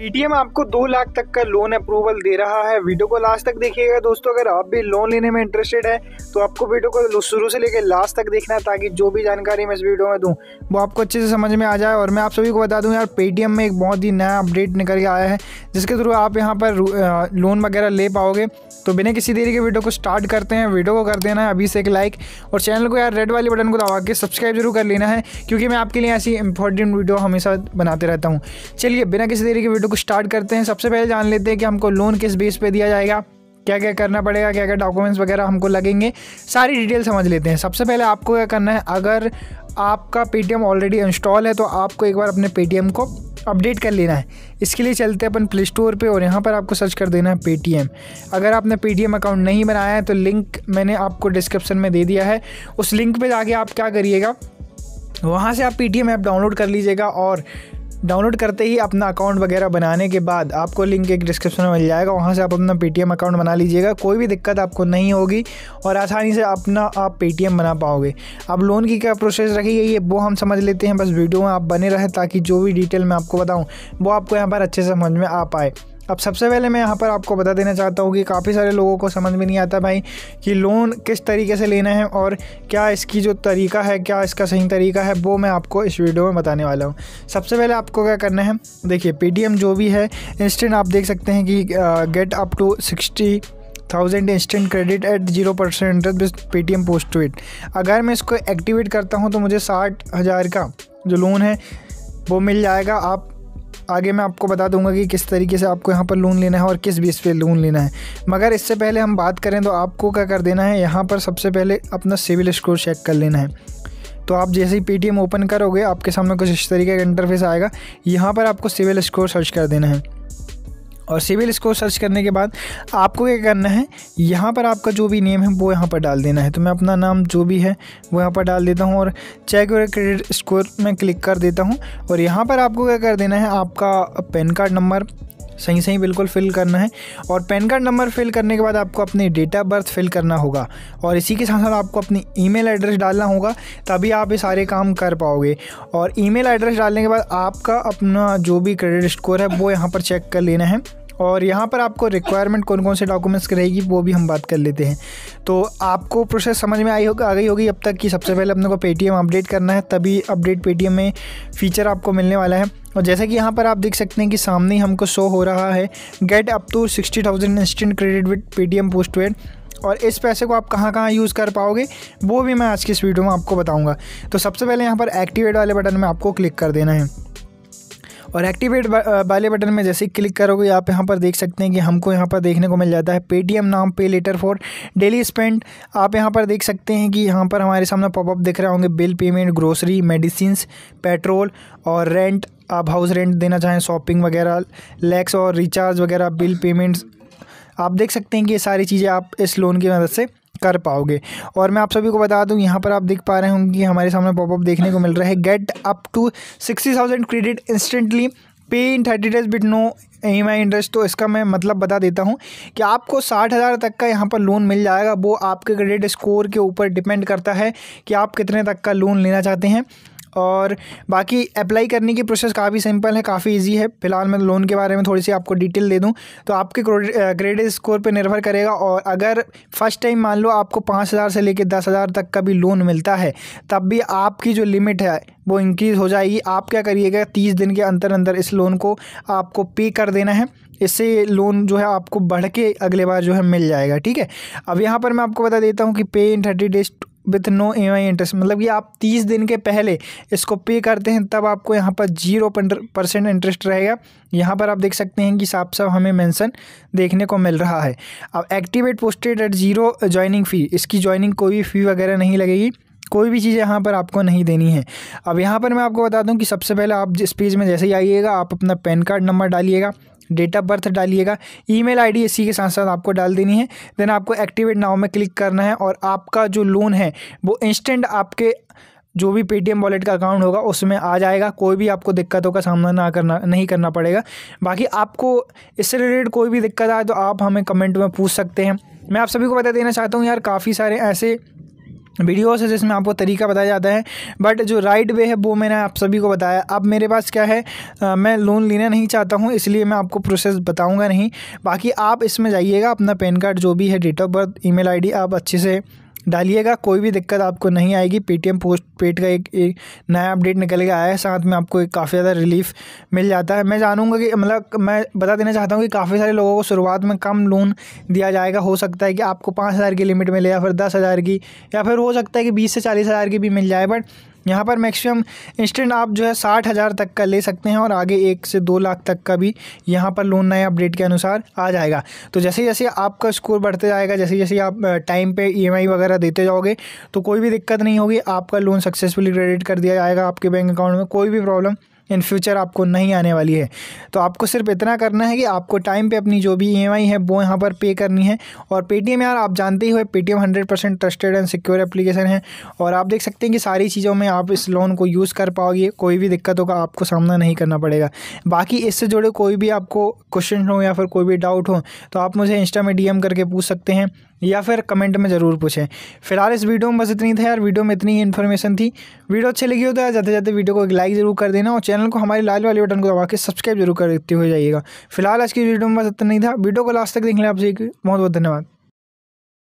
Paytm आपको दो लाख तक का लोन अप्रूवल दे रहा है वीडियो को लास्ट तक देखिएगा दोस्तों अगर आप भी लोन लेने में इंटरेस्टेड है तो आपको वीडियो को शुरू से लेकर लास्ट तक देखना है ताकि जो भी जानकारी मैं इस वीडियो में दूँ वो आपको अच्छे से समझ में आ जाए और मैं आप सभी को बता दूँ यार पेटीएम में एक बहुत ही नया अपडेट निकल के आया है जिसके थ्रू आप यहाँ पर लोन वगैरह ले पाओगे तो बिना किसी देरी के वीडियो को स्टार्ट करते हैं वीडियो को कर देना है अभी से एक लाइक और चैनल को यार रेड वाले बटन को दबा के सब्सक्राइब जरूर कर लेना है क्योंकि मैं आपके लिए ऐसी इंपॉर्टेंट वीडियो हमेशा बनाते रहता हूँ चलिए बिना किसी देरी के वीडियो को स्टार्ट करते हैं सबसे पहले जान लेते हैं कि हमको लोन किस बेस पे दिया जाएगा क्या क्या करना पड़ेगा क्या क्या डॉक्यूमेंट्स वगैरह हमको लगेंगे सारी डिटेल समझ लेते हैं सबसे पहले आपको क्या करना है अगर आपका पे ऑलरेडी इंस्टॉल है तो आपको एक बार अपने पेटीएम को अपडेट कर लेना है इसके लिए चलते हैं अपन प्ले स्टोर पे और यहाँ पर आपको सर्च कर देना है पेटीएम अगर आपने पेटीएम अकाउंट नहीं बनाया है तो लिंक मैंने आपको डिस्क्रिप्शन में दे दिया है उस लिंक पे जाके आप क्या करिएगा वहाँ से आप पेटीएम ऐप डाउनलोड कर लीजिएगा और डाउनलोड करते ही अपना अकाउंट वगैरह बनाने के बाद आपको लिंक एक डिस्क्रिप्शन में मिल जाएगा वहाँ से आप अपना पेटीएम अकाउंट बना लीजिएगा कोई भी दिक्कत आपको नहीं होगी और आसानी से अपना आप पेटीएम बना पाओगे अब लोन की क्या प्रोसेस रखी गई है वो हम समझ लेते हैं बस वीडियो में आप बने रहें ताकि जो भी डिटेल मैं आपको बताऊँ वो आपको यहाँ पर अच्छे से समझ में आ पाए अब सबसे पहले मैं यहाँ पर आपको बता देना चाहता हूँ कि काफ़ी सारे लोगों को समझ में नहीं आता भाई कि लोन किस तरीके से लेना है और क्या इसकी जो तरीका है क्या इसका सही तरीका है वो मैं आपको इस वीडियो में बताने वाला हूँ सबसे पहले आपको क्या करना है देखिए पेटीएम जो भी है इंस्टेंट आप देख सकते हैं कि get up to sixty thousand instant credit at zero percent interest T M post to it अगर मैं इसको एक्टिवेट करता हूँ तो मुझे साठ हज़ार का जो लोन है वो मिल जाएगा आप आगे मैं आपको बता दूंगा कि किस तरीके से आपको यहाँ पर लोन लेना है और किस बेस पे लोन लेना है मगर इससे पहले हम बात करें तो आपको क्या कर देना है यहाँ पर सबसे पहले अपना सिविल स्कोर चेक कर लेना है तो आप जैसे ही पेटीएम ओपन करोगे आपके सामने कुछ इस तरीके का इंटरफेस आएगा यहाँ पर आपको सिविल स्कोर सर्च कर देना है और सिविल स्कोर सर्च करने के बाद आपको क्या करना है यहाँ पर आपका जो भी नेम है वो यहाँ पर डाल देना है तो मैं अपना नाम जो भी है वो यहाँ पर डाल देता हूँ और चेक और क्रेडिट स्कोर में क्लिक कर देता हूँ और यहाँ पर आपको क्या कर देना है आपका पैन कार्ड नंबर सही सही बिल्कुल फिल करना है और पैन कार्ड नंबर फिल करने के बाद आपको अपनी डेट ऑफ बर्थ फिल करना होगा और इसी के साथ साथ आपको अपनी ईमेल एड्रेस डालना होगा तभी आप ये सारे काम कर पाओगे और ईमेल एड्रेस डालने के बाद आपका अपना जो भी क्रेडिट स्कोर है वो यहाँ पर चेक कर लेना है और यहाँ पर आपको रिक्वायरमेंट कौन कौन से डॉक्यूमेंट्स की रहेगी वो भी हम बात कर लेते हैं तो आपको प्रोसेस समझ में आई होगी आ गई होगी अब तक कि सबसे पहले अपने को पेटीएम अपडेट करना है तभी अपडेट पेटीएम में फ़ीचर आपको मिलने वाला है और जैसा कि यहाँ पर आप देख सकते हैं कि सामने हमको शो हो रहा है get up to sixty thousand instant credit with Paytm postpaid और इस पैसे को आप कहाँ कहाँ यूज़ कर पाओगे वो भी मैं आज की इस वीडियो में आपको बताऊँगा तो सबसे पहले यहाँ पर एक्टिवेट वाले बटन में आपको क्लिक कर देना है और एक्टिवेट वाले बटन में जैसे क्लिक करोगे आप यहाँ पर देख सकते हैं कि हमको यहाँ पर देखने को मिल जाता है पेटीएम नाम पे लेटर फॉर डेली स्पेंड आप यहाँ पर देख सकते हैं कि यहाँ पर हमारे सामने पॉपअप दिख रहे होंगे bill payment grocery medicine petrol और रेंट आप हाउस रेंट देना चाहें शॉपिंग वगैरह लैक्स और रिचार्ज वगैरह बिल पेमेंट्स आप देख सकते हैं कि ये सारी चीज़ें आप इस लोन की मदद से कर पाओगे और मैं आप सभी को बता दूं यहाँ पर आप देख पा रहे होंगे हमारे सामने पॉपअप देखने को मिल रहा है get up to sixty thousand credit instantly pay in thirty days with no uh interest तो इसका मैं मतलब बता देता हूँ कि आपको साठ हज़ार तक का यहाँ पर लोन मिल जाएगा वो आपके क्रेडिट स्कोर के ऊपर डिपेंड करता है कि आप कितने तक का लोन लेना चाहते हैं और बाकी अप्लाई करने की प्रोसेस काफ़ी सिंपल है काफ़ी इजी है फिलहाल मैं लोन के बारे में थोड़ी सी आपको डिटेल दे दूँ तो आपके क्रेडिट स्कोर पर निर्भर करेगा और अगर फर्स्ट टाइम मान लो आपको पाँच हज़ार से लेकर दस हज़ार तक का भी लोन मिलता है तब भी आपकी जो लिमिट है वो इंक्रीज़ हो जाएगी आप क्या करिएगा तीस दिन के अंदर अंदर इस लोन को आपको पे कर देना है इससे लोन जो है आपको बढ़ के अगले बार जो है मिल जाएगा ठीक है अब यहाँ पर मैं आपको बता देता हूँ कि pay in thirty days with no uh interest मतलब कि आप तीस दिन के पहले इसको पे करते हैं तब आपको यहाँ पर जीरो परसेंट इंटरेस्ट रहेगा यहाँ पर आप देख सकते हैं कि साफ साफ हमें मेंशन देखने को मिल रहा है अब activate postpaid at zero joining fee इसकी ज्वाइनिंग कोई भी फ़ी वगैरह नहीं लगेगी कोई भी चीज़ यहाँ पर आपको नहीं देनी है अब यहाँ पर मैं आपको बता दूँ कि सबसे पहले आप जिस पेज में जैसे ही आइएगा आप अपना पैन कार्ड नंबर डालिएगा डेट ऑफ बर्थ डालिएगा ईमेल आईडी इसी के साथ साथ आपको डाल देनी है देन आपको एक्टिवेट नाव में क्लिक करना है और आपका जो लोन है वो इंस्टेंट आपके जो भी पेटीएम वॉलेट का अकाउंट होगा उसमें आ जाएगा कोई भी आपको दिक्कतों का सामना ना करना नहीं करना पड़ेगा बाकी आपको इससे रिलेटेड कोई भी दिक्कत आए तो आप हमें कमेंट में पूछ सकते हैं मैं आप सभी को बता देना चाहता हूँ यार काफ़ी सारे ऐसे वीडियोस है जिसमें आपको तरीका बताया जाता है बट जो राइट वे है वो मैंने आप सभी को बताया अब मेरे पास क्या है आ, मैं लोन लेना नहीं चाहता हूँ इसलिए मैं आपको प्रोसेस बताऊँगा नहीं बाकी आप इसमें जाइएगा अपना पैन कार्ड जो भी है date of birth e ID आप अच्छे से डालिएगा कोई भी दिक्कत आपको नहीं आएगी पेटीएम पोस्ट पेड का एक, एक नया अपडेट निकल के आया है साथ में आपको एक काफ़ी ज़्यादा रिलीफ मिल जाता है मैं जानूंगा कि मतलब मैं बता देना चाहता हूँ कि काफ़ी सारे लोगों को शुरुआत में कम लोन दिया जाएगा हो सकता है कि आपको पाँच हज़ार की लिमिट मिले या फिर दस हज़ार की या फिर हो सकता है कि बीस से चालीस हज़ार की भी मिल जाए बट यहाँ पर मैक्सिमम इंस्टेंट आप जो है साठ हज़ार तक का ले सकते हैं और आगे एक से दो लाख तक का भी यहाँ पर लोन नए अपडेट के अनुसार आ जाएगा तो जैसे जैसे आपका स्कोर बढ़ते जाएगा जैसे जैसे आप टाइम पे ईएमआई वगैरह देते जाओगे तो कोई भी दिक्कत नहीं होगी आपका लोन सक्सेसफुली क्रेडिट कर दिया जाएगा आपके बैंक अकाउंट में कोई भी प्रॉब्लम इन फ्यूचर आपको नहीं आने वाली है तो आपको सिर्फ इतना करना है कि आपको टाइम पे अपनी जो भी ई e है वो यहाँ पर पे करनी है और पेटीएम यार आप जानते ही हो Paytm hundred percent trusted and secure application है और आप देख सकते हैं कि सारी चीज़ों में आप इस लोन को यूज़ कर पाओगे कोई भी दिक्कतों का आपको सामना नहीं करना पड़ेगा बाकी इससे जुड़े कोई भी आपको क्वेश्चन हो या फिर कोई भी डाउट हो तो आप मुझे इंस्टा में डी करके पूछ सकते हैं या फिर कमेंट में ज़रूर पूछें फिलहाल इस वीडियो में बस इतनी था यार वीडियो में इतनी ही इन्फॉर्मेशन थी वीडियो अच्छी लगी हो तो यार जाते जाते वीडियो को एक लाइक जरूर कर देना और चैनल को हमारे लाल वाले बटन को दबा के सब्सक्राइब जरूर करते हुए हो जाइएगा फिलहाल आज की वीडियो में बस इतना ही था वीडियो को लास्ट तक देख लें आपसे बहुत बहुत धन्यवाद